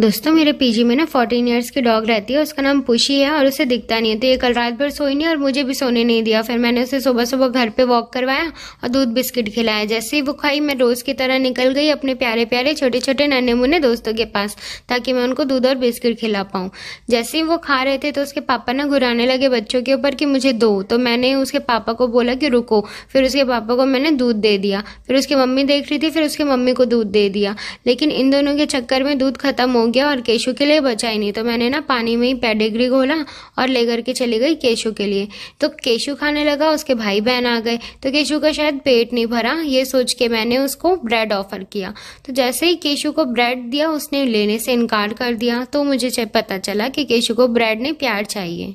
दोस्तों मेरे पीजी में ना फोर्टीन ईयर्स की डॉग रहती है उसका नाम पुशी है और उसे दिखता नहीं है तो ये कल रात भर सोई नहीं और मुझे भी सोने नहीं दिया फिर मैंने उसे सुबह सुबह घर पे वॉक करवाया और दूध बिस्किट खिलाया जैसे ही वो खाई मैं रोज़ की तरह निकल गई अपने प्यारे प्यारे छोटे छोटे नन्हे मुन्ने दोस्तों के पास ताकि मैं उनको दूध और बिस्किट खिला पाऊँ जैसे ही वो खा रहे थे तो उसके पापा ना घुराने लगे बच्चों के ऊपर कि मुझे दो तो मैंने उसके पापा को बोला कि रुको फिर उसके पापा को मैंने दूध दे दिया फिर उसकी मम्मी देख रही थी फिर उसकी मम्मी को दूध दे दिया लेकिन इन दोनों के चक्कर में दूध खत्म हो गया और केशु के लिए बचा ही नहीं तो मैंने ना पानी में ही पेडिग्री घोला और लेकर के चली गई केशु के लिए तो केशु खाने लगा उसके भाई बहन आ गए तो केशु का शायद पेट नहीं भरा ये सोच के मैंने उसको ब्रेड ऑफर किया तो जैसे ही केशु को ब्रेड दिया उसने लेने से इनकार कर दिया तो मुझे पता चला कि केशु को ब्रेड नहीं प्यार चाहिए